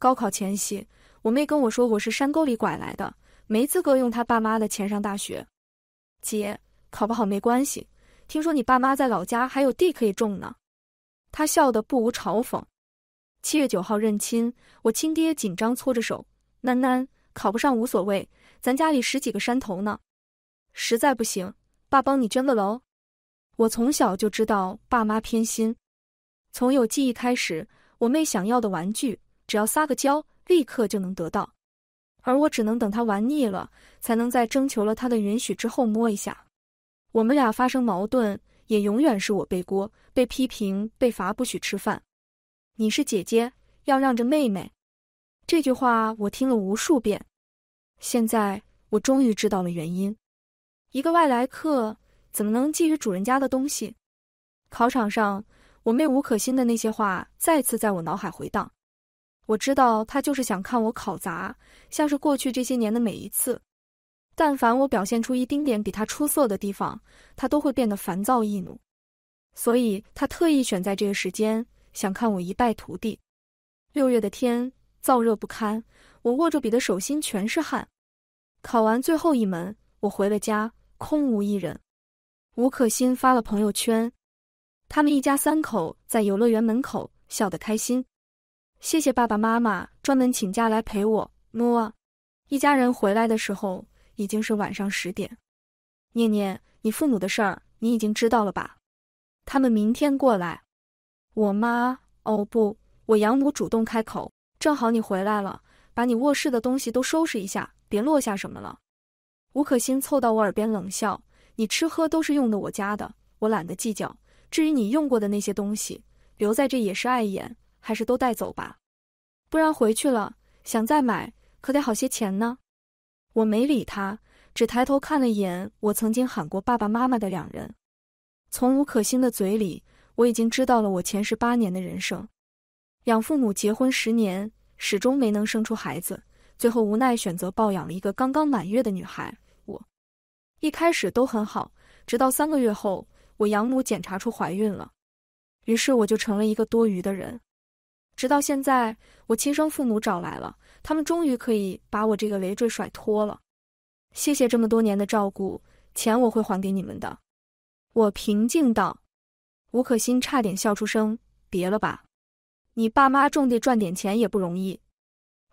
高考前夕，我妹跟我说：“我是山沟里拐来的，没资格用她爸妈的钱上大学。”姐考不好没关系，听说你爸妈在老家还有地可以种呢。她笑得不无嘲讽。七月九号认亲，我亲爹紧张搓着手：“囡囡，考不上无所谓，咱家里十几个山头呢，实在不行，爸帮你捐个楼。”我从小就知道爸妈偏心，从有记忆开始，我妹想要的玩具。只要撒个娇，立刻就能得到；而我只能等他玩腻了，才能在征求了他的允许之后摸一下。我们俩发生矛盾，也永远是我背锅、被批评、被罚不许吃饭。你是姐姐，要让着妹妹。这句话我听了无数遍，现在我终于知道了原因：一个外来客怎么能觊觎主人家的东西？考场上，我妹吴可心的那些话再次在我脑海回荡。我知道他就是想看我考砸，像是过去这些年的每一次，但凡我表现出一丁点比他出色的地方，他都会变得烦躁易怒，所以他特意选在这个时间，想看我一败涂地。六月的天，燥热不堪，我握着笔的手心全是汗。考完最后一门，我回了家，空无一人。吴可欣发了朋友圈，他们一家三口在游乐园门口笑得开心。谢谢爸爸妈妈专门请假来陪我，么。一家人回来的时候已经是晚上十点。念念，你父母的事儿你已经知道了吧？他们明天过来。我妈，哦不，我养母主动开口。正好你回来了，把你卧室的东西都收拾一下，别落下什么了。吴可欣凑到我耳边冷笑：“你吃喝都是用的我家的，我懒得计较。至于你用过的那些东西，留在这也是碍眼。”还是都带走吧，不然回去了想再买可得好些钱呢。我没理他，只抬头看了一眼我曾经喊过爸爸妈妈的两人。从吴可欣的嘴里，我已经知道了我前十八年的人生。养父母结婚十年，始终没能生出孩子，最后无奈选择抱养了一个刚刚满月的女孩我。一开始都很好，直到三个月后，我养母检查出怀孕了，于是我就成了一个多余的人。直到现在，我亲生父母找来了，他们终于可以把我这个累赘甩脱了。谢谢这么多年的照顾，钱我会还给你们的。我平静道。吴可欣差点笑出声，别了吧，你爸妈种地赚点钱也不容易。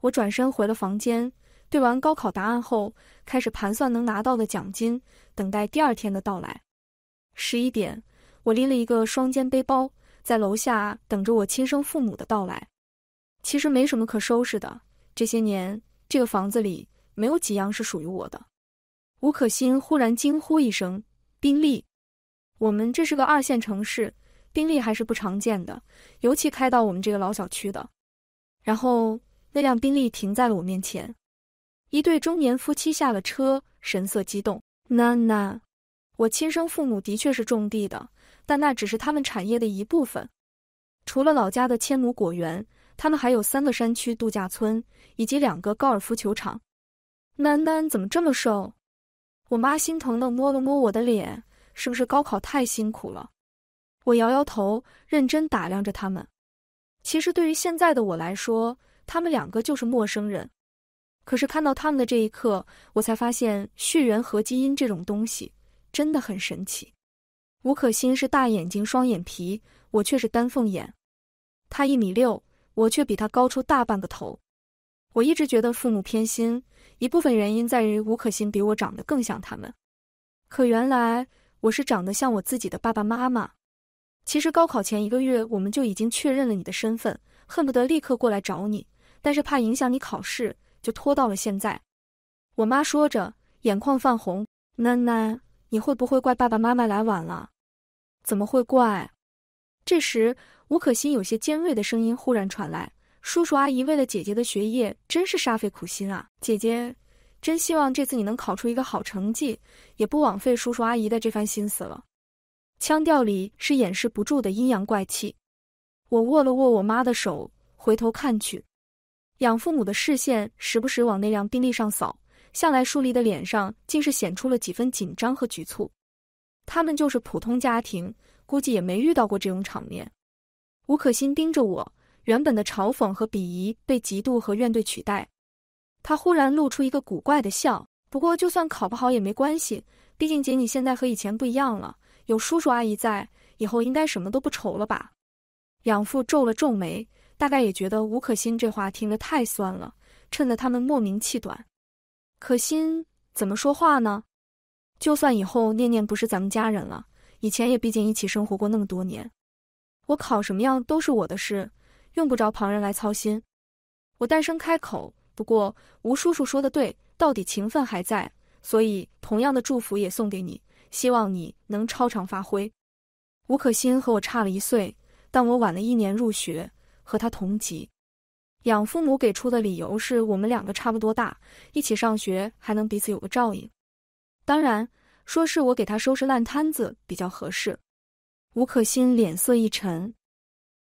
我转身回了房间，对完高考答案后，开始盘算能拿到的奖金，等待第二天的到来。十一点，我拎了一个双肩背包。在楼下等着我亲生父母的到来，其实没什么可收拾的。这些年，这个房子里没有几样是属于我的。吴可欣忽然惊呼一声：“宾利！我们这是个二线城市，宾利还是不常见的，尤其开到我们这个老小区的。”然后那辆宾利停在了我面前，一对中年夫妻下了车，神色激动：“囡囡，我亲生父母的确是种地的。”但那只是他们产业的一部分。除了老家的千亩果园，他们还有三个山区度假村以及两个高尔夫球场。囡囡怎么这么瘦？我妈心疼的摸了摸我的脸，是不是高考太辛苦了？我摇摇头，认真打量着他们。其实对于现在的我来说，他们两个就是陌生人。可是看到他们的这一刻，我才发现血缘和基因这种东西真的很神奇。吴可欣是大眼睛双眼皮，我却是丹凤眼。他一米六，我却比他高出大半个头。我一直觉得父母偏心，一部分原因在于吴可欣比我长得更像他们。可原来我是长得像我自己的爸爸妈妈。其实高考前一个月，我们就已经确认了你的身份，恨不得立刻过来找你，但是怕影响你考试，就拖到了现在。我妈说着，眼眶泛红，囡囡。你会不会怪爸爸妈妈来晚了？怎么会怪？这时，吴可欣有些尖锐的声音忽然传来：“叔叔阿姨为了姐姐的学业，真是煞费苦心啊！姐姐，真希望这次你能考出一个好成绩，也不枉费叔叔阿姨的这番心思了。”腔调里是掩饰不住的阴阳怪气。我握了握我妈的手，回头看去，养父母的视线时不时往那辆宾利上扫。向来疏离的脸上，竟是显出了几分紧张和局促。他们就是普通家庭，估计也没遇到过这种场面。吴可欣盯着我，原本的嘲讽和鄙夷被嫉妒和怨怼取代。他忽然露出一个古怪的笑。不过，就算考不好也没关系，毕竟姐你现在和以前不一样了，有叔叔阿姨在，以后应该什么都不愁了吧？养父皱了皱眉，大概也觉得吴可欣这话听着太酸了，衬得他们莫名气短。可心，怎么说话呢？就算以后念念不是咱们家人了，以前也毕竟一起生活过那么多年。我考什么样都是我的事，用不着旁人来操心。我淡声开口，不过吴叔叔说的对，到底情分还在，所以同样的祝福也送给你，希望你能超常发挥。吴可欣和我差了一岁，但我晚了一年入学，和他同级。养父母给出的理由是我们两个差不多大，一起上学还能彼此有个照应。当然，说是我给他收拾烂摊子比较合适。吴可欣脸色一沉，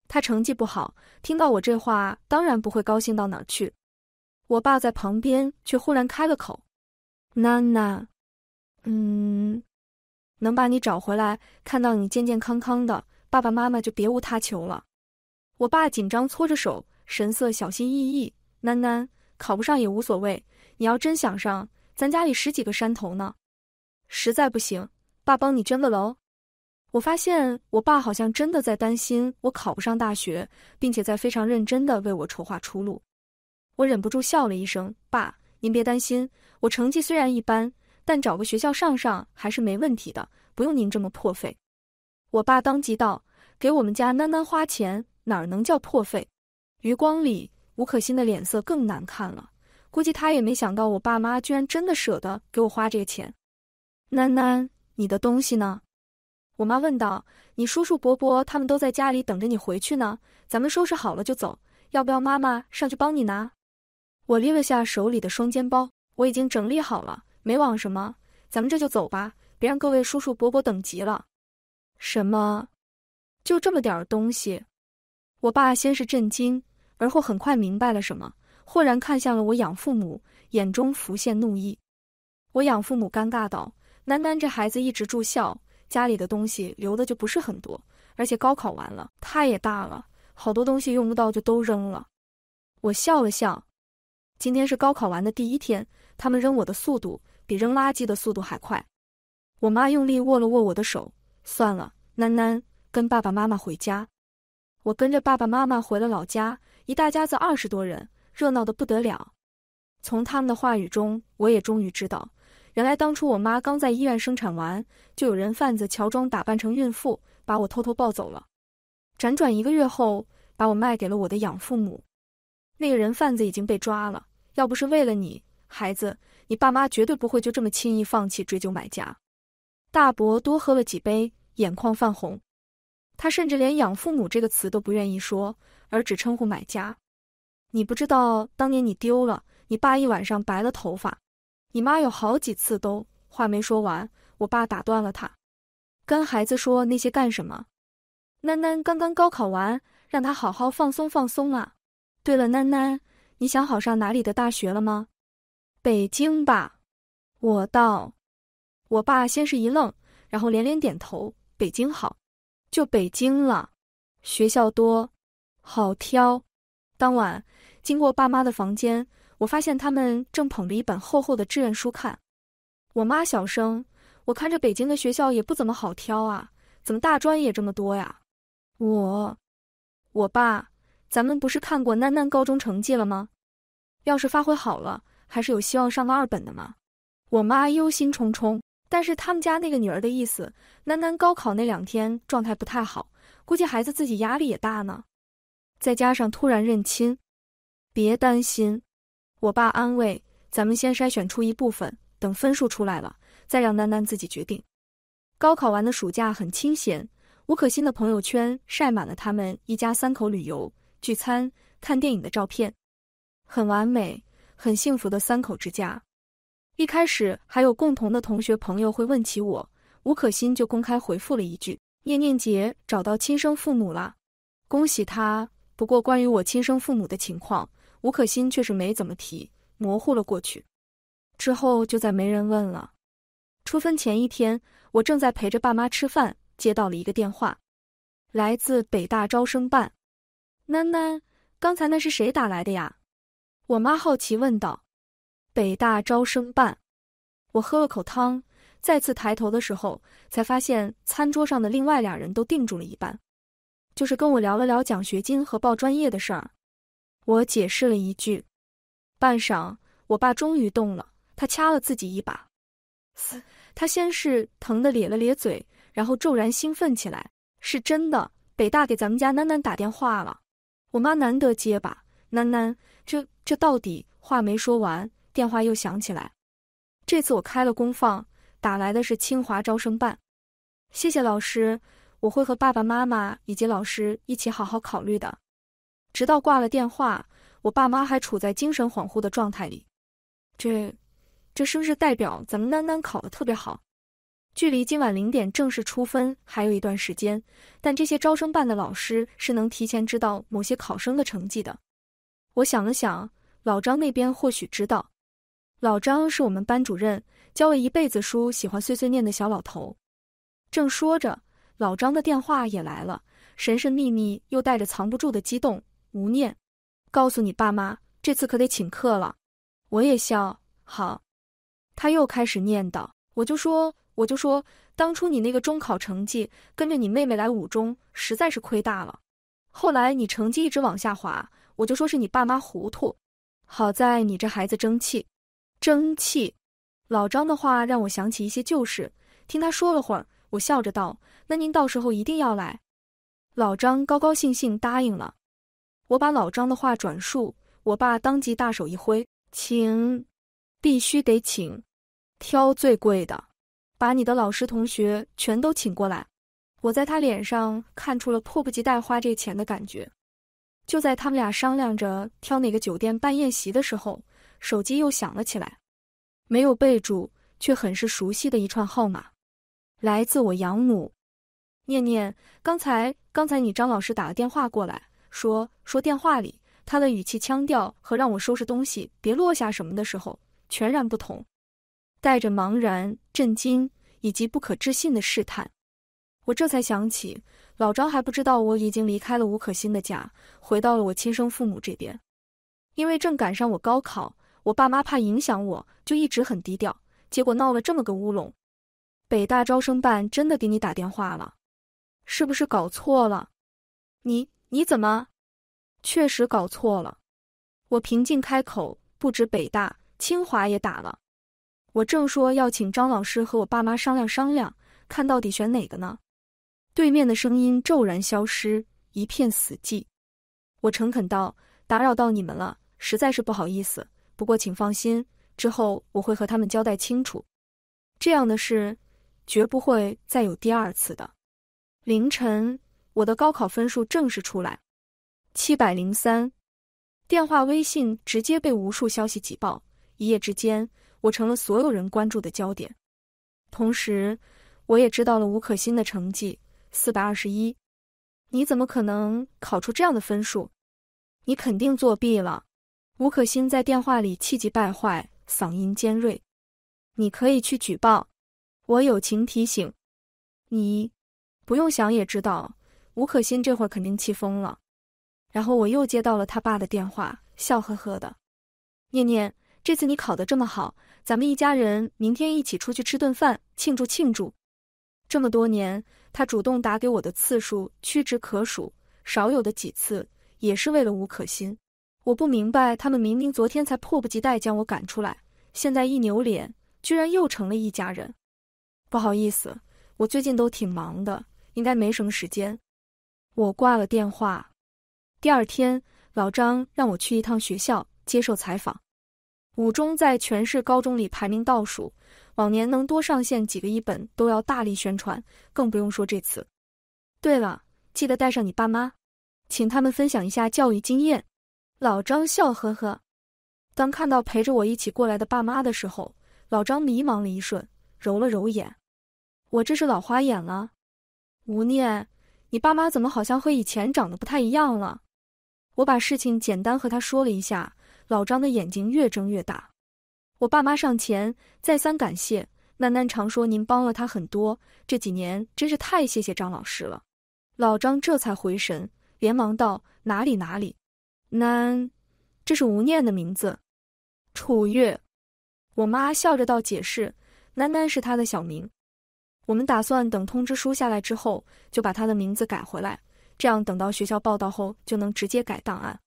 他成绩不好，听到我这话当然不会高兴到哪去。我爸在旁边却忽然开了口：“娜娜，嗯，能把你找回来，看到你健健康康的，爸爸妈妈就别无他求了。”我爸紧张搓着手。神色小心翼翼，囡囡，考不上也无所谓。你要真想上，咱家里十几个山头呢。实在不行，爸帮你捐个楼。我发现我爸好像真的在担心我考不上大学，并且在非常认真的为我筹划出路。我忍不住笑了一声：“爸，您别担心，我成绩虽然一般，但找个学校上上还是没问题的，不用您这么破费。”我爸当即道：“给我们家囡囡花钱，哪能叫破费？”余光里，吴可欣的脸色更难看了。估计他也没想到，我爸妈居然真的舍得给我花这个钱。囡囡，你的东西呢？我妈问道。你叔叔伯伯他们都在家里等着你回去呢，咱们收拾好了就走。要不要妈妈上去帮你拿？我拎了下手里的双肩包，我已经整理好了，没往什么。咱们这就走吧，别让各位叔叔伯伯等急了。什么？就这么点东西？我爸先是震惊。而后很快明白了什么，豁然看向了我养父母，眼中浮现怒意。我养父母尴尬道：“楠楠这孩子一直住校，家里的东西留的就不是很多，而且高考完了，他也大了，好多东西用不到就都扔了。”我笑了笑。今天是高考完的第一天，他们扔我的速度比扔垃圾的速度还快。我妈用力握了握我的手，算了，楠楠跟爸爸妈妈回家。我跟着爸爸妈妈回了老家。一大家子二十多人，热闹的不得了。从他们的话语中，我也终于知道，原来当初我妈刚在医院生产完，就有人贩子乔装打扮成孕妇，把我偷偷抱走了。辗转一个月后，把我卖给了我的养父母。那个人贩子已经被抓了，要不是为了你，孩子，你爸妈绝对不会就这么轻易放弃追究买家。大伯多喝了几杯，眼眶泛红。他甚至连“养父母”这个词都不愿意说，而只称呼买家。你不知道，当年你丢了，你爸一晚上白了头发，你妈有好几次都话没说完，我爸打断了他。跟孩子说那些干什么？囡囡刚刚高考完，让他好好放松放松啊。对了，囡囡，你想好上哪里的大学了吗？北京吧。我道。我爸先是一愣，然后连连点头。北京好。就北京了，学校多，好挑。当晚经过爸妈的房间，我发现他们正捧着一本厚厚的志愿书看。我妈小声：“我看这北京的学校也不怎么好挑啊，怎么大专也这么多呀？”我，我爸：“咱们不是看过楠楠高中成绩了吗？要是发挥好了，还是有希望上个二本的嘛。”我妈忧心忡忡。但是他们家那个女儿的意思，楠楠高考那两天状态不太好，估计孩子自己压力也大呢。再加上突然认亲，别担心，我爸安慰，咱们先筛选出一部分，等分数出来了再让楠楠自己决定。高考完的暑假很清闲，吴可欣的朋友圈晒满了他们一家三口旅游、聚餐、看电影的照片，很完美、很幸福的三口之家。一开始还有共同的同学朋友会问起我，吴可心就公开回复了一句：“念念姐找到亲生父母了，恭喜她。”不过关于我亲生父母的情况，吴可心却是没怎么提，模糊了过去。之后就再没人问了。出分前一天，我正在陪着爸妈吃饭，接到了一个电话，来自北大招生办。囡囡，刚才那是谁打来的呀？我妈好奇问道。北大招生办，我喝了口汤，再次抬头的时候，才发现餐桌上的另外俩人都定住了一半，就是跟我聊了聊奖学金和报专业的事儿。我解释了一句，半晌，我爸终于动了，他掐了自己一把，他先是疼得咧了咧嘴，然后骤然兴奋起来：“是真的，北大给咱们家囡囡打电话了。”我妈难得结巴：“囡囡，这这到底……”话没说完。电话又响起来，这次我开了功放，打来的是清华招生办。谢谢老师，我会和爸爸妈妈以及老师一起好好考虑的。直到挂了电话，我爸妈还处在精神恍惚的状态里。这，这是不是代表咱们囡囡考的特别好？距离今晚零点正式出分还有一段时间，但这些招生办的老师是能提前知道某些考生的成绩的。我想了想，老张那边或许知道。老张是我们班主任，教了一辈子书，喜欢碎碎念的小老头。正说着，老张的电话也来了，神神秘秘又带着藏不住的激动。吴念，告诉你爸妈，这次可得请客了。我也笑，好。他又开始念叨：“我就说，我就说，当初你那个中考成绩，跟着你妹妹来五中，实在是亏大了。后来你成绩一直往下滑，我就说是你爸妈糊涂。好在你这孩子争气。”生气，老张的话让我想起一些旧事。听他说了会儿，我笑着道：“那您到时候一定要来。”老张高高兴兴答应了。我把老张的话转述，我爸当即大手一挥：“请，必须得请，挑最贵的，把你的老师同学全都请过来。”我在他脸上看出了迫不及待花这钱的感觉。就在他们俩商量着挑哪个酒店办宴席的时候。手机又响了起来，没有备注，却很是熟悉的一串号码，来自我养母。念念，刚才刚才你张老师打了电话过来，说说电话里他的语气腔调和让我收拾东西别落下什么的时候全然不同，带着茫然、震惊以及不可置信的试探。我这才想起，老张还不知道我已经离开了吴可欣的家，回到了我亲生父母这边，因为正赶上我高考。我爸妈怕影响我，就一直很低调。结果闹了这么个乌龙，北大招生办真的给你打电话了，是不是搞错了？你你怎么？确实搞错了。我平静开口，不止北大，清华也打了。我正说要请张老师和我爸妈商量商量，看到底选哪个呢？对面的声音骤然消失，一片死寂。我诚恳道：“打扰到你们了，实在是不好意思。”不过，请放心，之后我会和他们交代清楚，这样的事绝不会再有第二次的。凌晨，我的高考分数正式出来，七百零三。电话、微信直接被无数消息挤爆，一夜之间，我成了所有人关注的焦点。同时，我也知道了吴可欣的成绩，四百二十一。你怎么可能考出这样的分数？你肯定作弊了。吴可欣在电话里气急败坏，嗓音尖锐。你可以去举报，我友情提醒你。不用想也知道，吴可欣这会儿肯定气疯了。然后我又接到了他爸的电话，笑呵呵的。念念，这次你考的这么好，咱们一家人明天一起出去吃顿饭，庆祝庆祝。这么多年，他主动打给我的次数屈指可数，少有的几次也是为了吴可欣。我不明白，他们明明昨天才迫不及待将我赶出来，现在一扭脸，居然又成了一家人。不好意思，我最近都挺忙的，应该没什么时间。我挂了电话。第二天，老张让我去一趟学校接受采访。五中在全市高中里排名倒数，往年能多上线几个一本都要大力宣传，更不用说这次。对了，记得带上你爸妈，请他们分享一下教育经验。老张笑呵呵，当看到陪着我一起过来的爸妈的时候，老张迷茫了一瞬，揉了揉眼，我这是老花眼了。吴念，你爸妈怎么好像和以前长得不太一样了？我把事情简单和他说了一下，老张的眼睛越睁越大。我爸妈上前再三感谢，囡囡常说您帮了他很多，这几年真是太谢谢张老师了。老张这才回神，连忙道：“哪里哪里。”南，这是吴念的名字。楚月，我妈笑着道：“解释，楠楠是他的小名。我们打算等通知书下来之后，就把他的名字改回来，这样等到学校报道后就能直接改档案。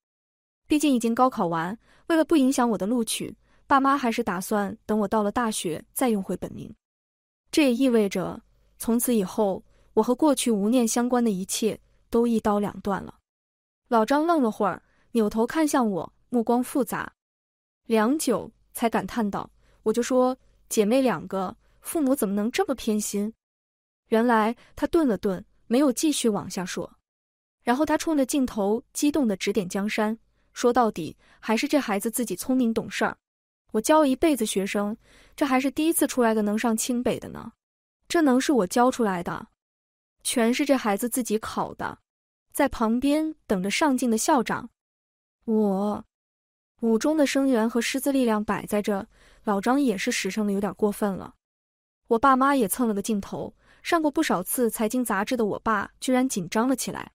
毕竟已经高考完，为了不影响我的录取，爸妈还是打算等我到了大学再用回本名。这也意味着，从此以后我和过去吴念相关的一切都一刀两断了。”老张愣了会儿。扭头看向我，目光复杂，良久才感叹道：“我就说姐妹两个，父母怎么能这么偏心？”原来他顿了顿，没有继续往下说。然后他冲着镜头激动的指点江山：“说到底，还是这孩子自己聪明懂事儿。我教一辈子学生，这还是第一次出来个能上清北的呢。这能是我教出来的？全是这孩子自己考的。在旁边等着上镜的校长。”我五中的生源和师资力量摆在这，老张也是实诚的，有点过分了。我爸妈也蹭了个镜头，上过不少次财经杂志的我爸居然紧张了起来。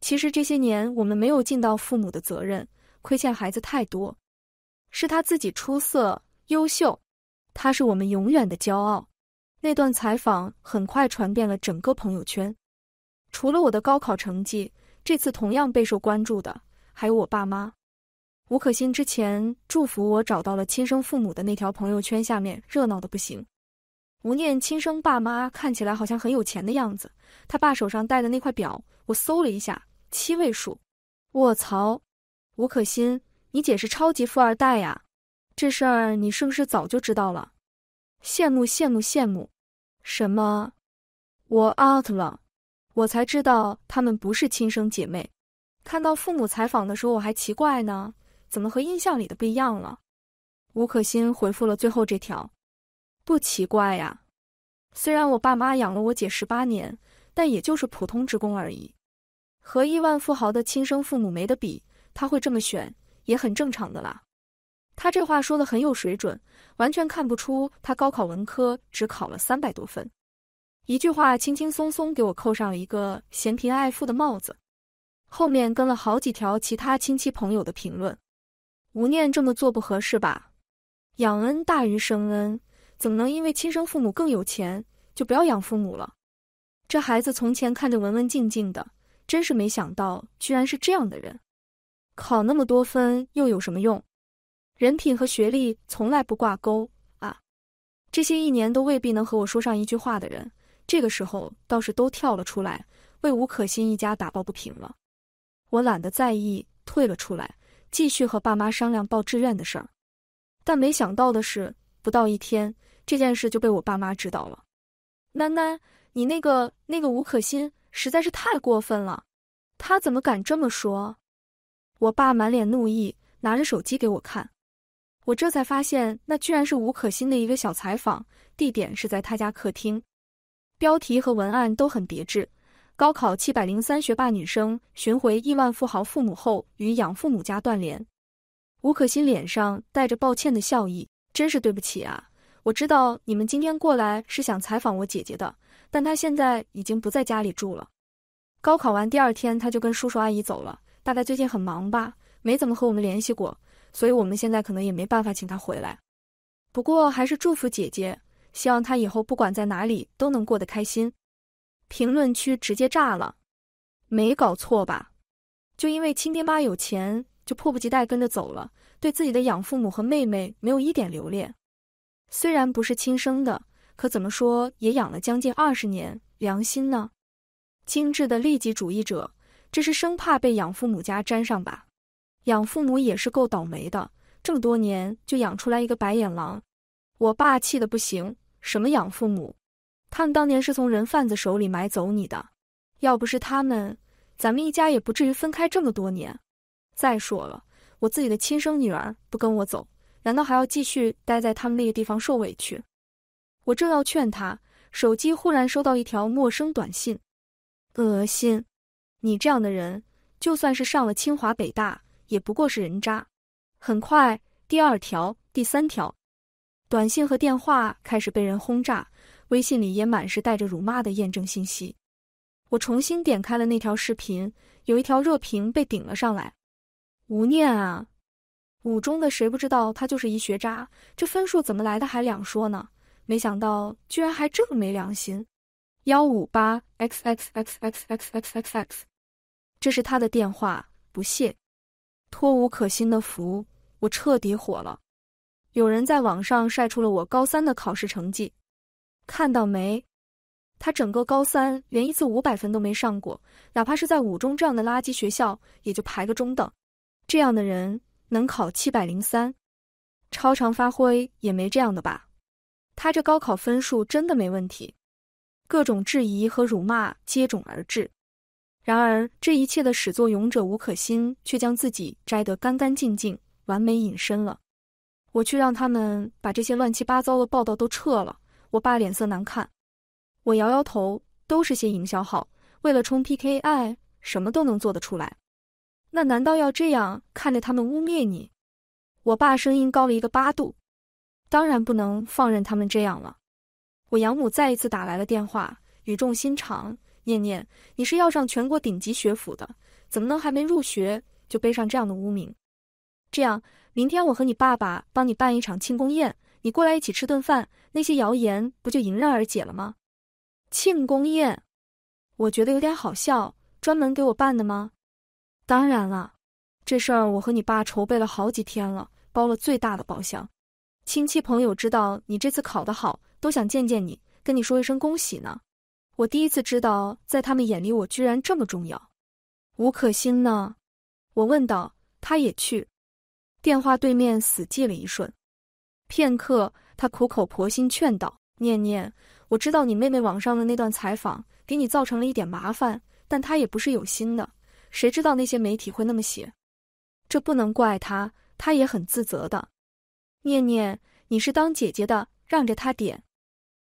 其实这些年我们没有尽到父母的责任，亏欠孩子太多。是他自己出色优秀，他是我们永远的骄傲。那段采访很快传遍了整个朋友圈。除了我的高考成绩，这次同样备受关注的。还有我爸妈，吴可欣之前祝福我找到了亲生父母的那条朋友圈下面热闹的不行。吴念亲生爸妈看起来好像很有钱的样子，他爸手上戴的那块表，我搜了一下，七位数。卧槽，吴可欣，你姐是超级富二代呀！这事儿你是不是早就知道了？羡慕羡慕羡慕！什么？我 out 了？我才知道他们不是亲生姐妹。看到父母采访的时候，我还奇怪呢，怎么和印象里的不一样了？吴可欣回复了最后这条，不奇怪呀。虽然我爸妈养了我姐十八年，但也就是普通职工而已，和亿万富豪的亲生父母没得比。他会这么选，也很正常的啦。他这话说的很有水准，完全看不出他高考文科只考了三百多分，一句话轻轻松松给我扣上了一个嫌贫爱富的帽子。后面跟了好几条其他亲戚朋友的评论。吴念这么做不合适吧？养恩大于生恩，怎么能因为亲生父母更有钱就不要养父母了？这孩子从前看着文文静静的，真是没想到居然是这样的人。考那么多分又有什么用？人品和学历从来不挂钩啊！这些一年都未必能和我说上一句话的人，这个时候倒是都跳了出来为吴可欣一家打抱不平了。我懒得在意，退了出来，继续和爸妈商量报志愿的事儿。但没想到的是，不到一天，这件事就被我爸妈知道了。囡囡，你那个那个吴可欣实在是太过分了，他怎么敢这么说？我爸满脸怒意，拿着手机给我看，我这才发现那居然是吴可欣的一个小采访，地点是在他家客厅，标题和文案都很别致。高考七百零三学霸女生寻回亿万富豪父母后与养父母家断联。吴可欣脸上带着抱歉的笑意，真是对不起啊！我知道你们今天过来是想采访我姐姐的，但她现在已经不在家里住了。高考完第二天，她就跟叔叔阿姨走了。大概最近很忙吧，没怎么和我们联系过，所以我们现在可能也没办法请她回来。不过还是祝福姐姐，希望她以后不管在哪里都能过得开心。评论区直接炸了，没搞错吧？就因为亲爹妈有钱，就迫不及待跟着走了，对自己的养父母和妹妹没有一点留恋。虽然不是亲生的，可怎么说也养了将近二十年，良心呢？精致的利己主义者，这是生怕被养父母家沾上吧？养父母也是够倒霉的，这么多年就养出来一个白眼狼。我爸气得不行，什么养父母？他们当年是从人贩子手里买走你的，要不是他们，咱们一家也不至于分开这么多年。再说了，我自己的亲生女儿不跟我走，难道还要继续待在他们那个地方受委屈？我正要劝他，手机忽然收到一条陌生短信：“恶心，你这样的人，就算是上了清华北大，也不过是人渣。”很快，第二条、第三条短信和电话开始被人轰炸。微信里也满是带着辱骂的验证信息，我重新点开了那条视频，有一条热评被顶了上来。吴念啊，五中的谁不知道他就是一学渣，这分数怎么来的还两说呢？没想到居然还这么没良心。幺五八 x x x x x x x x 这是他的电话，不屑，托吴可欣的福，我彻底火了。有人在网上晒出了我高三的考试成绩。看到没？他整个高三连一次五百分都没上过，哪怕是在五中这样的垃圾学校，也就排个中等。这样的人能考七百零三，超常发挥也没这样的吧？他这高考分数真的没问题？各种质疑和辱骂接踵而至，然而这一切的始作俑者吴可欣却将自己摘得干干净净，完美隐身了。我去让他们把这些乱七八糟的报道都撤了。我爸脸色难看，我摇摇头，都是些营销号，为了冲 PKI，什么都能做得出来。那难道要这样看着他们污蔑你？我爸声音高了一个八度，当然不能放任他们这样了。我养母再一次打来了电话，语重心长：“念念，你是要上全国顶级学府的，怎么能还没入学就背上这样的污名？这样，明天我和你爸爸帮你办一场庆功宴，你过来一起吃顿饭。”那些谣言不就迎刃而解了吗？庆功宴，我觉得有点好笑，专门给我办的吗？当然了，这事儿我和你爸筹备了好几天了，包了最大的包厢。亲戚朋友知道你这次考得好，都想见见你，跟你说一声恭喜呢。我第一次知道，在他们眼里我居然这么重要。吴可欣呢？我问道。他也去。电话对面死寂了一瞬，片刻。他苦口婆心劝道：“念念，我知道你妹妹网上的那段采访给你造成了一点麻烦，但她也不是有心的。谁知道那些媒体会那么写，这不能怪她，她也很自责的。念念，你是当姐姐的，让着她点。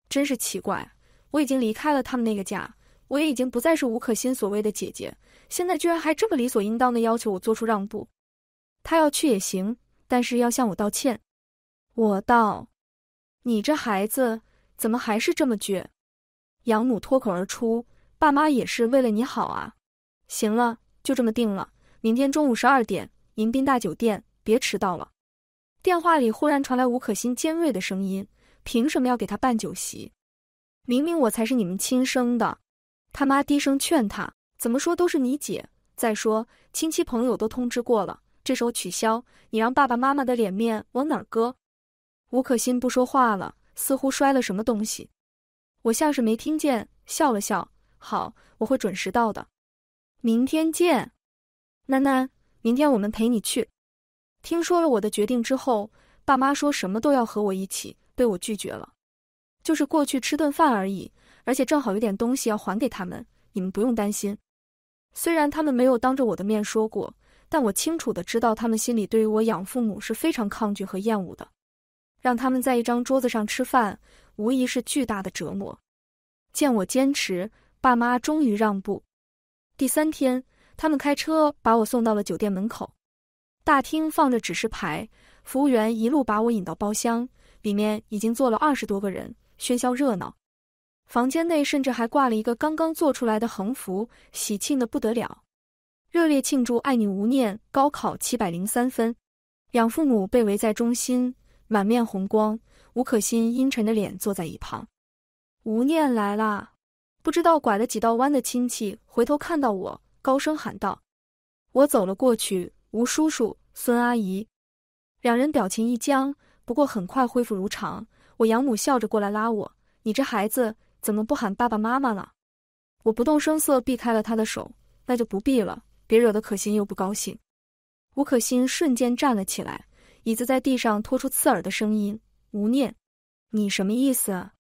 真是奇怪，我已经离开了他们那个家，我也已经不再是吴可欣所谓的姐姐，现在居然还这么理所应当的要求我做出让步。她要去也行，但是要向我道歉。我道。”你这孩子怎么还是这么倔？养母脱口而出：“爸妈也是为了你好啊。”行了，就这么定了，明天中午十二点迎宾大酒店，别迟到了。电话里忽然传来吴可欣尖锐的声音：“凭什么要给他办酒席？明明我才是你们亲生的！”他妈低声劝他：“怎么说都是你姐，再说亲戚朋友都通知过了，这时候取消，你让爸爸妈妈的脸面往哪儿搁？”吴可欣不说话了，似乎摔了什么东西。我像是没听见，笑了笑。好，我会准时到的。明天见，囡囡。明天我们陪你去。听说了我的决定之后，爸妈说什么都要和我一起，被我拒绝了。就是过去吃顿饭而已，而且正好有点东西要还给他们。你们不用担心。虽然他们没有当着我的面说过，但我清楚的知道，他们心里对于我养父母是非常抗拒和厌恶的。让他们在一张桌子上吃饭，无疑是巨大的折磨。见我坚持，爸妈终于让步。第三天，他们开车把我送到了酒店门口。大厅放着指示牌，服务员一路把我引到包厢。里面已经坐了二十多个人，喧嚣热闹。房间内甚至还挂了一个刚刚做出来的横幅，喜庆的不得了，热烈庆祝爱女吴念高考七百零三分。养父母被围在中心。满面红光，吴可欣阴沉着脸坐在一旁。吴念来啦，不知道拐了几道弯的亲戚回头看到我，高声喊道：“我走了过去。”吴叔叔、孙阿姨两人表情一僵，不过很快恢复如常。我养母笑着过来拉我：“你这孩子怎么不喊爸爸妈妈了？”我不动声色避开了他的手：“那就不必了，别惹得可心又不高兴。”吴可心瞬间站了起来。椅子在地上拖出刺耳的声音。无念，你什么意思？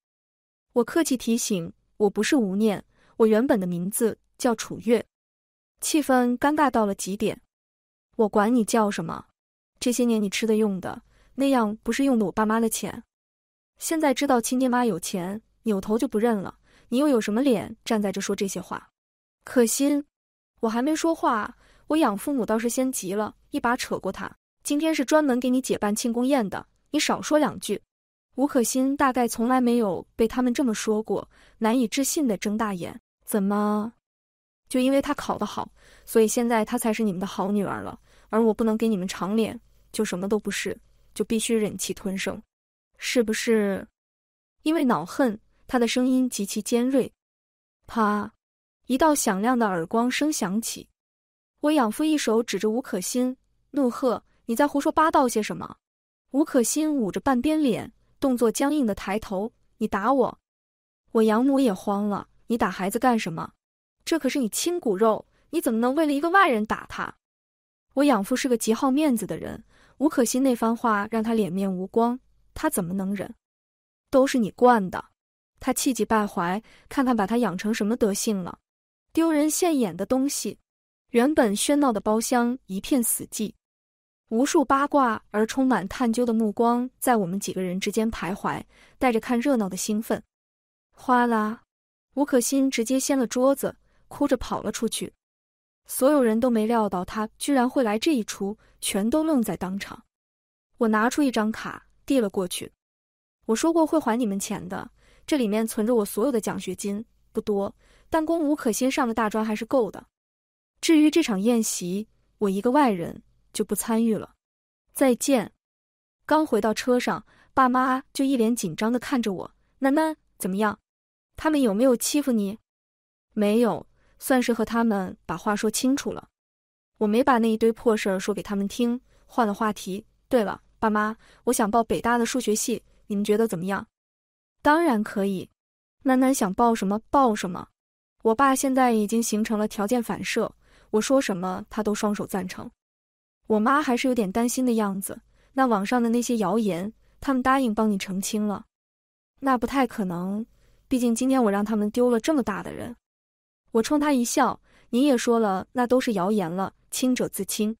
我客气提醒，我不是无念，我原本的名字叫楚月。气氛尴尬到了极点。我管你叫什么？这些年你吃的用的，那样不是用的我爸妈的钱？现在知道亲爹妈有钱，扭头就不认了？你又有什么脸站在这说这些话？可心，我还没说话，我养父母倒是先急了，一把扯过他。今天是专门给你解办庆功宴的，你少说两句。吴可欣大概从来没有被他们这么说过，难以置信的睁大眼。怎么？就因为她考得好，所以现在她才是你们的好女儿了？而我不能给你们长脸，就什么都不是，就必须忍气吞声，是不是？因为恼恨，他的声音极其尖锐。啪！一道响亮的耳光声响起。我养父一手指着吴可欣，怒喝。你在胡说八道些什么？吴可欣捂着半边脸，动作僵硬的抬头。你打我！我养母也慌了。你打孩子干什么？这可是你亲骨肉，你怎么能为了一个外人打他？我养父是个极好面子的人，吴可欣那番话让他脸面无光，他怎么能忍？都是你惯的！他气急败坏，看看把他养成什么德性了，丢人现眼的东西！原本喧闹的包厢一片死寂。无数八卦而充满探究的目光在我们几个人之间徘徊，带着看热闹的兴奋。哗啦！吴可欣直接掀了桌子，哭着跑了出去。所有人都没料到他居然会来这一出，全都愣在当场。我拿出一张卡，递了过去。我说过会还你们钱的，这里面存着我所有的奖学金，不多，但供吴可欣上的大专还是够的。至于这场宴席，我一个外人。就不参与了，再见。刚回到车上，爸妈就一脸紧张的看着我。楠楠怎么样？他们有没有欺负你？没有，算是和他们把话说清楚了。我没把那一堆破事儿说给他们听，换了话题。对了，爸妈，我想报北大的数学系，你们觉得怎么样？当然可以，楠楠想报什么报什么。我爸现在已经形成了条件反射，我说什么他都双手赞成。我妈还是有点担心的样子。那网上的那些谣言，他们答应帮你澄清了？那不太可能，毕竟今天我让他们丢了这么大的人。我冲他一笑：“你也说了，那都是谣言了，清者自清。”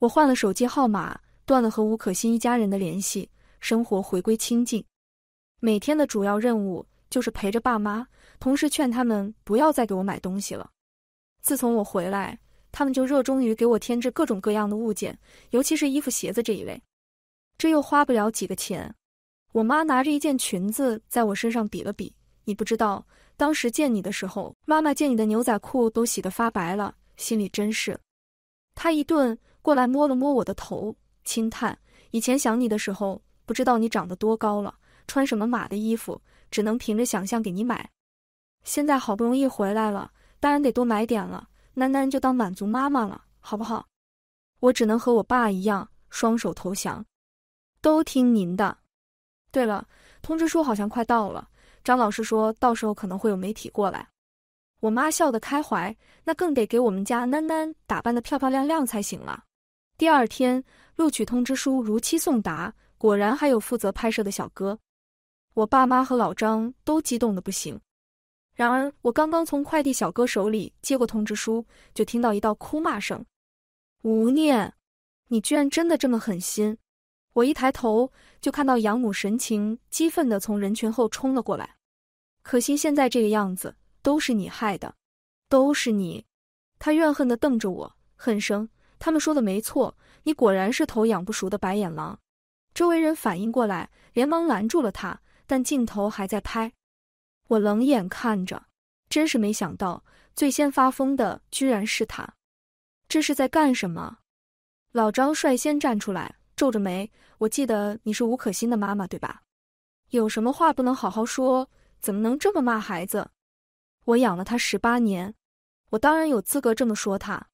我换了手机号码，断了和吴可欣一家人的联系，生活回归清静。每天的主要任务就是陪着爸妈，同时劝他们不要再给我买东西了。自从我回来。他们就热衷于给我添置各种各样的物件，尤其是衣服、鞋子这一类，这又花不了几个钱。我妈拿着一件裙子在我身上比了比，你不知道，当时见你的时候，妈妈见你的牛仔裤都洗得发白了，心里真是……她一顿过来摸了摸我的头，轻叹：“以前想你的时候，不知道你长得多高了，穿什么码的衣服，只能凭着想象给你买。现在好不容易回来了，当然得多买点了。”楠楠就当满足妈妈了，好不好？我只能和我爸一样，双手投降，都听您的。对了，通知书好像快到了，张老师说到时候可能会有媒体过来。我妈笑得开怀，那更得给我们家楠楠打扮得漂漂亮亮才行了。第二天，录取通知书如期送达，果然还有负责拍摄的小哥。我爸妈和老张都激动的不行。然而，我刚刚从快递小哥手里接过通知书，就听到一道哭骂声：“吴念，你居然真的这么狠心！”我一抬头，就看到养母神情激愤的从人群后冲了过来。可惜现在这个样子，都是你害的，都是你！他怨恨的瞪着我，恨声：“他们说的没错，你果然是头养不熟的白眼狼。”周围人反应过来，连忙拦住了他，但镜头还在拍。我冷眼看着，真是没想到，最先发疯的居然是他。这是在干什么？老张率先站出来，皱着眉。我记得你是吴可欣的妈妈对吧？有什么话不能好好说？怎么能这么骂孩子？我养了他十八年，我当然有资格这么说他。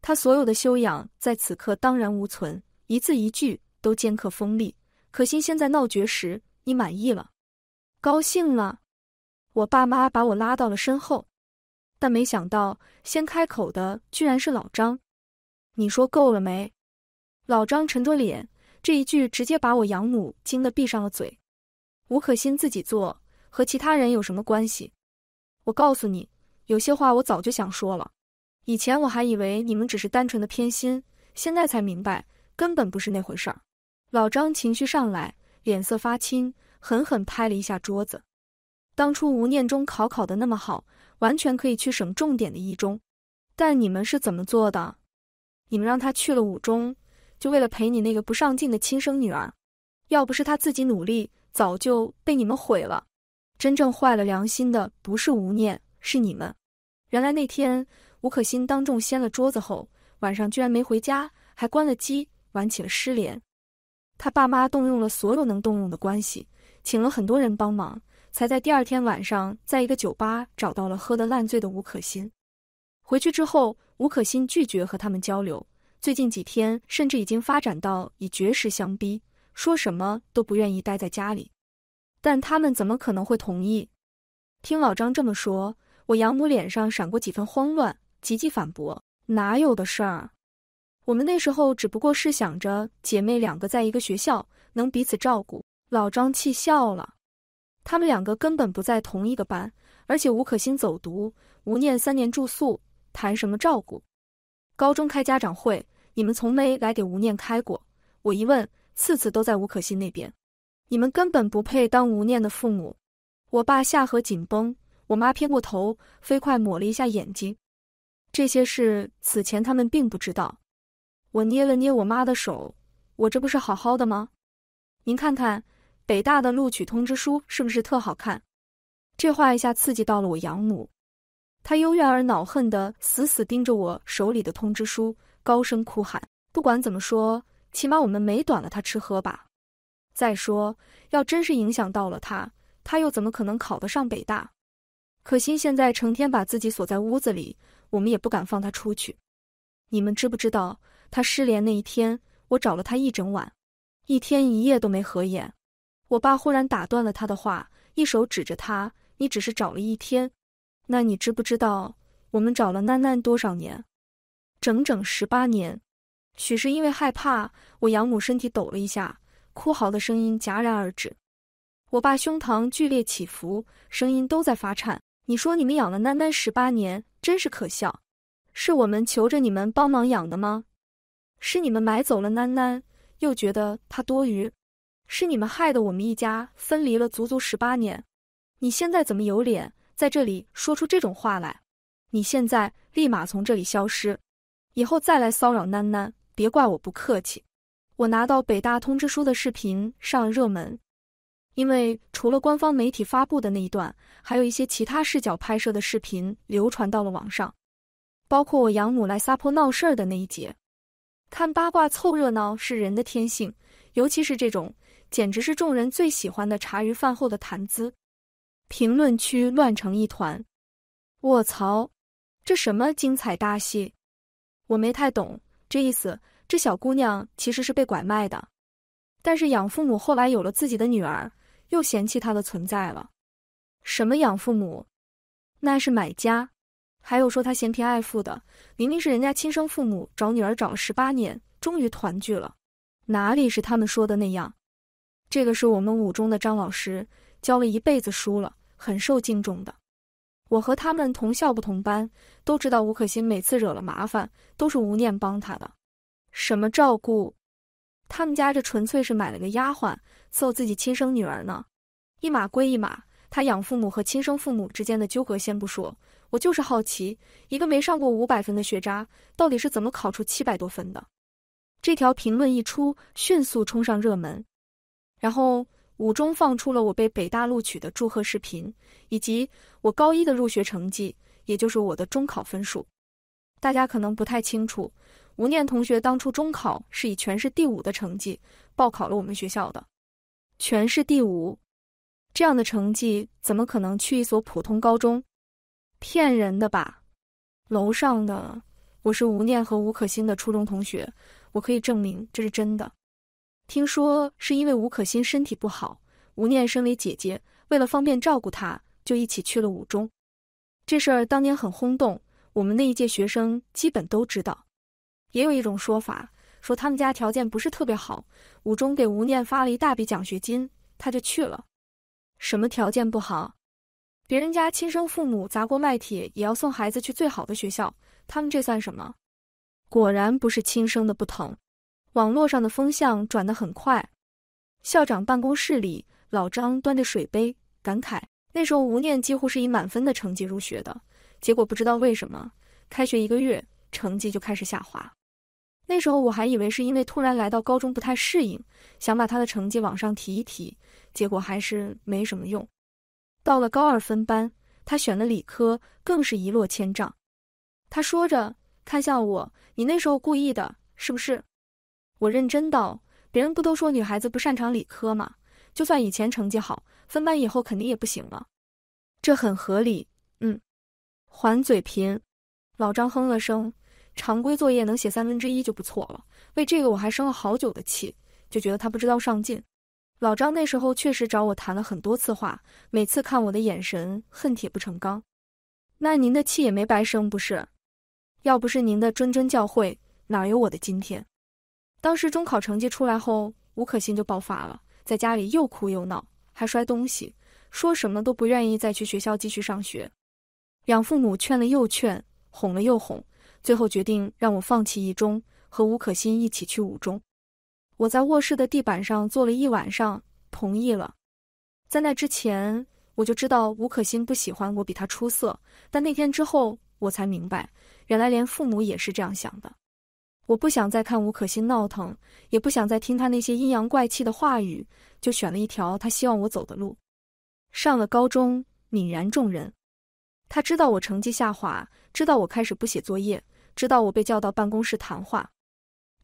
他所有的修养在此刻荡然无存，一字一句都尖刻锋利。可心现在闹绝食，你满意了？高兴了？我爸妈把我拉到了身后，但没想到先开口的居然是老张。你说够了没？老张沉着脸，这一句直接把我养母惊得闭上了嘴。吴可欣自己做，和其他人有什么关系？我告诉你，有些话我早就想说了。以前我还以为你们只是单纯的偏心，现在才明白，根本不是那回事儿。老张情绪上来，脸色发青，狠狠拍了一下桌子。当初吴念中考考的那么好，完全可以去省重点的一中，但你们是怎么做的？你们让他去了五中，就为了陪你那个不上进的亲生女儿。要不是他自己努力，早就被你们毁了。真正坏了良心的不是吴念，是你们。原来那天吴可欣当众掀了桌子后，晚上居然没回家，还关了机，玩起了失联。他爸妈动用了所有能动用的关系，请了很多人帮忙。才在第二天晚上，在一个酒吧找到了喝得烂醉的吴可心。回去之后，吴可心拒绝和他们交流，最近几天甚至已经发展到以绝食相逼，说什么都不愿意待在家里。但他们怎么可能会同意？听老张这么说，我养母脸上闪过几分慌乱，急急反驳：“哪有的事儿？我们那时候只不过是想着姐妹两个在一个学校，能彼此照顾。”老张气笑了。他们两个根本不在同一个班，而且吴可欣走读，吴念三年住宿，谈什么照顾？高中开家长会，你们从没来给吴念开过，我一问，次次都在吴可欣那边，你们根本不配当吴念的父母。我爸下颌紧绷，我妈偏过头，飞快抹了一下眼睛。这些事此前他们并不知道。我捏了捏我妈的手，我这不是好好的吗？您看看。北大的录取通知书是不是特好看？这话一下刺激到了我养母，她幽怨而恼恨地死死盯着我手里的通知书，高声哭喊：“不管怎么说，起码我们没短了他吃喝吧？再说，要真是影响到了他，他又怎么可能考得上北大？可心现在成天把自己锁在屋子里，我们也不敢放他出去。你们知不知道，他失联那一天，我找了他一整晚，一天一夜都没合眼。”我爸忽然打断了他的话，一手指着他：“你只是找了一天，那你知不知道我们找了囡囡多少年？整整十八年。”许是因为害怕，我养母身体抖了一下，哭嚎的声音戛然而止。我爸胸膛剧烈起伏，声音都在发颤。你说你们养了囡囡十八年，真是可笑！是我们求着你们帮忙养的吗？是你们买走了囡囡，又觉得她多余？是你们害得我们一家分离了足足十八年。你现在怎么有脸在这里说出这种话来？你现在立马从这里消失，以后再来骚扰囡囡，别怪我不客气。我拿到北大通知书的视频上热门，因为除了官方媒体发布的那一段，还有一些其他视角拍摄的视频流传到了网上，包括我养母来撒泼闹事儿的那一节。看八卦凑热闹是人的天性，尤其是这种。简直是众人最喜欢的茶余饭后的谈资，评论区乱成一团。卧槽，这什么精彩大戏？我没太懂这意思。这小姑娘其实是被拐卖的，但是养父母后来有了自己的女儿，又嫌弃她的存在了。什么养父母？那是买家。还有说她嫌贫爱富的，明明是人家亲生父母找女儿找了十八年，终于团聚了，哪里是他们说的那样？这个是我们五中的张老师，教了一辈子书了，很受敬重的。我和他们同校不同班，都知道吴可欣每次惹了麻烦，都是吴念帮他的。什么照顾？他们家这纯粹是买了个丫鬟伺候自己亲生女儿呢。一码归一码，他养父母和亲生父母之间的纠葛先不说，我就是好奇，一个没上过五百分的学渣，到底是怎么考出七百多分的？这条评论一出，迅速冲上热门。然后五中放出了我被北大录取的祝贺视频，以及我高一的入学成绩，也就是我的中考分数。大家可能不太清楚，吴念同学当初中考是以全市第五的成绩报考了我们学校的，全市第五，这样的成绩怎么可能去一所普通高中？骗人的吧？楼上的，我是吴念和吴可欣的初中同学，我可以证明这是真的。听说是因为吴可欣身体不好，吴念身为姐姐，为了方便照顾她，就一起去了五中。这事儿当年很轰动，我们那一届学生基本都知道。也有一种说法，说他们家条件不是特别好，五中给吴念发了一大笔奖学金，他就去了。什么条件不好？别人家亲生父母砸锅卖铁也要送孩子去最好的学校，他们这算什么？果然不是亲生的不疼。网络上的风向转得很快。校长办公室里，老张端着水杯，感慨：“那时候吴念几乎是以满分的成绩入学的，结果不知道为什么，开学一个月成绩就开始下滑。那时候我还以为是因为突然来到高中不太适应，想把他的成绩往上提一提，结果还是没什么用。到了高二分班，他选了理科，更是一落千丈。”他说着，看向我：“你那时候故意的，是不是？”我认真道：“别人不都说女孩子不擅长理科吗？就算以前成绩好，分班以后肯定也不行了。这很合理，嗯。”还嘴贫，老张哼了声。常规作业能写三分之一就不错了，为这个我还生了好久的气，就觉得他不知道上进。老张那时候确实找我谈了很多次话，每次看我的眼神恨铁不成钢。那您的气也没白生，不是？要不是您的谆谆教诲，哪有我的今天？当时中考成绩出来后，吴可欣就爆发了，在家里又哭又闹，还摔东西，说什么都不愿意再去学校继续上学。养父母劝了又劝，哄了又哄，最后决定让我放弃一中，和吴可欣一起去五中。我在卧室的地板上坐了一晚上，同意了。在那之前，我就知道吴可欣不喜欢我比她出色，但那天之后，我才明白，原来连父母也是这样想的。我不想再看吴可欣闹腾，也不想再听他那些阴阳怪气的话语，就选了一条他希望我走的路。上了高中，泯然众人。他知道我成绩下滑，知道我开始不写作业，知道我被叫到办公室谈话，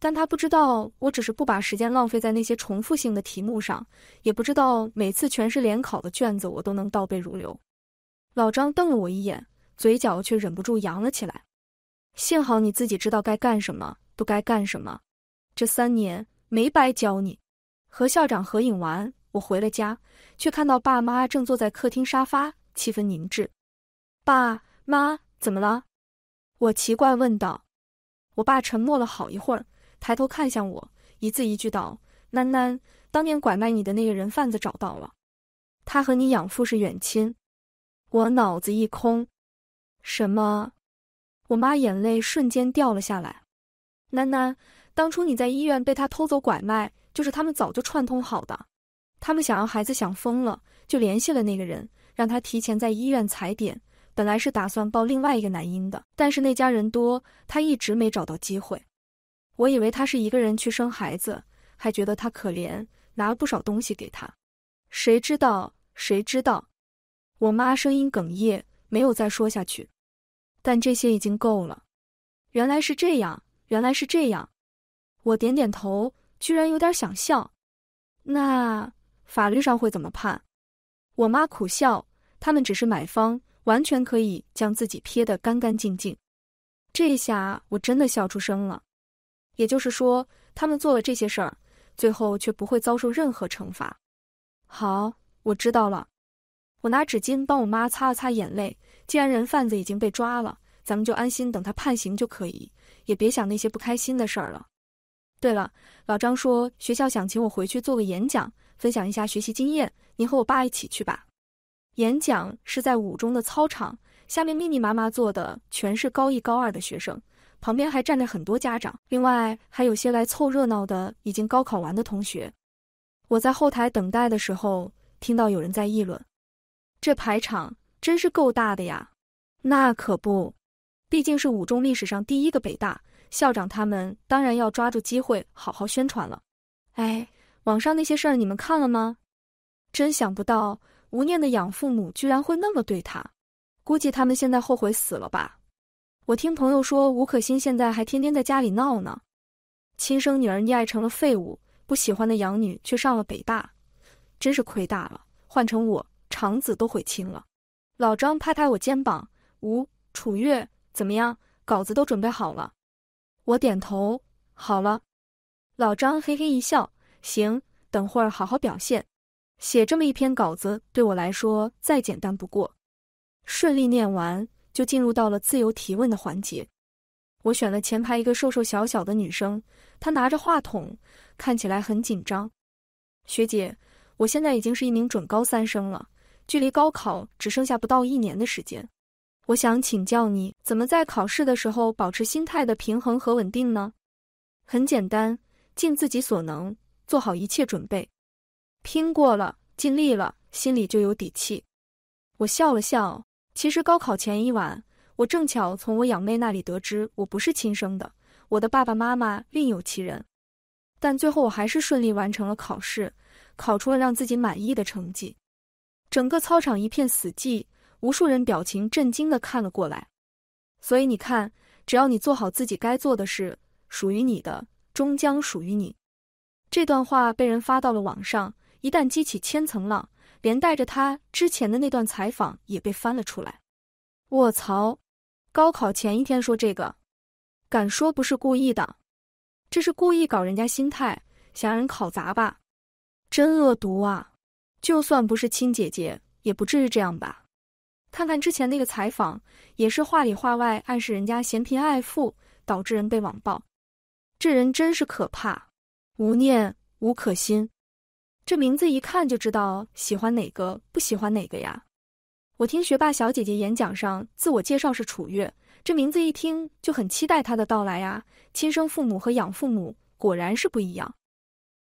但他不知道我只是不把时间浪费在那些重复性的题目上，也不知道每次全市联考的卷子我都能倒背如流。老张瞪了我一眼，嘴角却忍不住扬了起来。幸好你自己知道该干什么。不该干什么，这三年没白教你。和校长合影完，我回了家，却看到爸妈正坐在客厅沙发，气氛凝滞。爸妈怎么了？我奇怪问道。我爸沉默了好一会儿，抬头看向我，一字一句道：“囡囡，当年拐卖你的那个人贩子找到了，他和你养父是远亲。”我脑子一空。什么？我妈眼泪瞬间掉了下来。囡囡，当初你在医院被他偷走拐卖，就是他们早就串通好的。他们想要孩子想疯了，就联系了那个人，让他提前在医院踩点。本来是打算抱另外一个男婴的，但是那家人多，他一直没找到机会。我以为他是一个人去生孩子，还觉得他可怜，拿了不少东西给他。谁知道？谁知道？我妈声音哽咽，没有再说下去。但这些已经够了。原来是这样。原来是这样，我点点头，居然有点想笑。那法律上会怎么判？我妈苦笑，他们只是买方，完全可以将自己撇得干干净净。这下我真的笑出声了。也就是说，他们做了这些事儿，最后却不会遭受任何惩罚。好，我知道了。我拿纸巾帮我妈擦了擦眼泪。既然人贩子已经被抓了，咱们就安心等他判刑就可以。也别想那些不开心的事儿了。对了，老张说学校想请我回去做个演讲，分享一下学习经验。您和我爸一起去吧。演讲是在五中的操场，下面密密麻麻坐的全是高一、高二的学生，旁边还站着很多家长，另外还有些来凑热闹的已经高考完的同学。我在后台等待的时候，听到有人在议论：“这排场真是够大的呀！”那可不。毕竟是五中历史上第一个北大校长，他们当然要抓住机会好好宣传了。哎，网上那些事儿你们看了吗？真想不到吴念的养父母居然会那么对他，估计他们现在后悔死了吧。我听朋友说，吴可欣现在还天天在家里闹呢。亲生女儿溺爱成了废物，不喜欢的养女却上了北大，真是亏大了。换成我，肠子都悔青了。老张拍拍我肩膀，吴楚月。怎么样？稿子都准备好了。我点头，好了。老张嘿嘿一笑，行，等会儿好好表现。写这么一篇稿子对我来说再简单不过。顺利念完，就进入到了自由提问的环节。我选了前排一个瘦瘦小小的女生，她拿着话筒，看起来很紧张。学姐，我现在已经是一名准高三生了，距离高考只剩下不到一年的时间。我想请教你，怎么在考试的时候保持心态的平衡和稳定呢？很简单，尽自己所能，做好一切准备，拼过了，尽力了，心里就有底气。我笑了笑。其实高考前一晚，我正巧从我养妹那里得知我不是亲生的，我的爸爸妈妈另有其人。但最后我还是顺利完成了考试，考出了让自己满意的成绩。整个操场一片死寂。无数人表情震惊的看了过来，所以你看，只要你做好自己该做的事，属于你的终将属于你。这段话被人发到了网上，一旦激起千层浪，连带着他之前的那段采访也被翻了出来。卧槽，高考前一天说这个，敢说不是故意的，这是故意搞人家心态，想让人考砸吧？真恶毒啊！就算不是亲姐姐，也不至于这样吧？看看之前那个采访，也是话里话外暗示人家嫌贫爱富，导致人被网暴。这人真是可怕，无念无可心。这名字一看就知道喜欢哪个不喜欢哪个呀！我听学霸小姐姐演讲上自我介绍是楚月，这名字一听就很期待她的到来呀。亲生父母和养父母果然是不一样。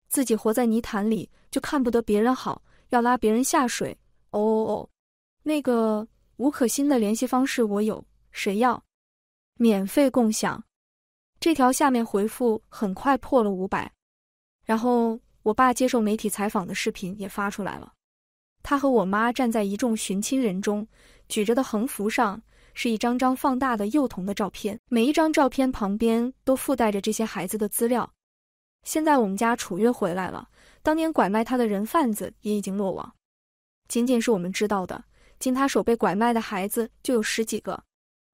自己活在泥潭里，就看不得别人好，要拉别人下水。哦哦哦，那个。吴可欣的联系方式我有，谁要？免费共享。这条下面回复很快破了五百。然后我爸接受媒体采访的视频也发出来了。他和我妈站在一众寻亲人中，举着的横幅上是一张张放大的幼童的照片，每一张照片旁边都附带着这些孩子的资料。现在我们家楚月回来了，当年拐卖他的人贩子也已经落网。仅仅是我们知道的。经他手被拐卖的孩子就有十几个，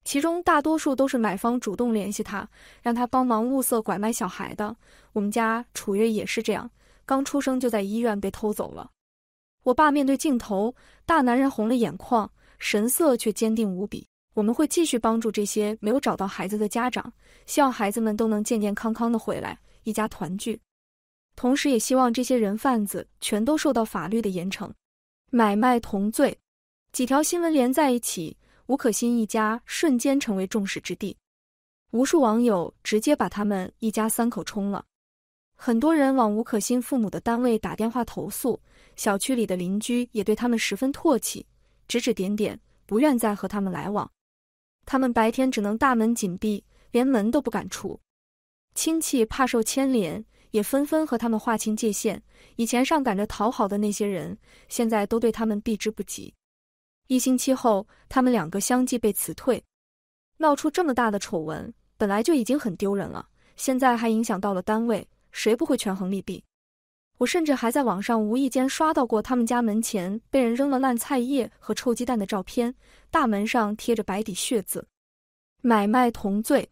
其中大多数都是买方主动联系他，让他帮忙物色拐卖小孩的。我们家楚月也是这样，刚出生就在医院被偷走了。我爸面对镜头，大男人红了眼眶，神色却坚定无比。我们会继续帮助这些没有找到孩子的家长，希望孩子们都能健健康康的回来，一家团聚。同时也希望这些人贩子全都受到法律的严惩，买卖同罪。几条新闻连在一起，吴可欣一家瞬间成为众矢之的，无数网友直接把他们一家三口冲了，很多人往吴可欣父母的单位打电话投诉，小区里的邻居也对他们十分唾弃，指指点点，不愿再和他们来往。他们白天只能大门紧闭，连门都不敢出，亲戚怕受牵连，也纷纷和他们划清界限。以前上赶着讨好的那些人，现在都对他们避之不及。一星期后，他们两个相继被辞退，闹出这么大的丑闻，本来就已经很丢人了，现在还影响到了单位，谁不会权衡利弊？我甚至还在网上无意间刷到过他们家门前被人扔了烂菜叶和臭鸡蛋的照片，大门上贴着白底血字“买卖同罪”。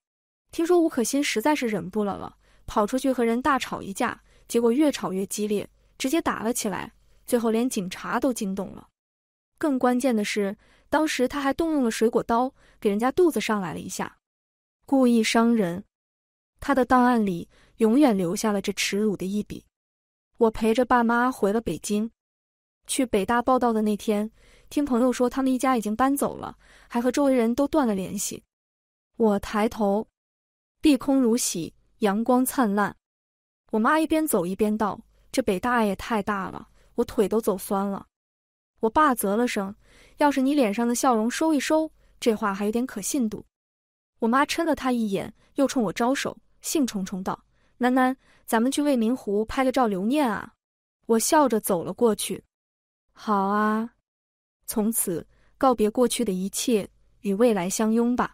听说吴可欣实在是忍不了了，跑出去和人大吵一架，结果越吵越激烈，直接打了起来，最后连警察都惊动了。更关键的是，当时他还动用了水果刀给人家肚子上来了一下，故意伤人。他的档案里永远留下了这耻辱的一笔。我陪着爸妈回了北京，去北大报道的那天，听朋友说他们一家已经搬走了，还和周围人都断了联系。我抬头，碧空如洗，阳光灿烂。我妈一边走一边道：“这北大也太大了，我腿都走酸了。”我爸啧了声，要是你脸上的笑容收一收，这话还有点可信度。我妈嗔了他一眼，又冲我招手，兴冲冲道：“囡囡，咱们去未名湖拍个照留念啊！”我笑着走了过去。好啊，从此告别过去的一切，与未来相拥吧。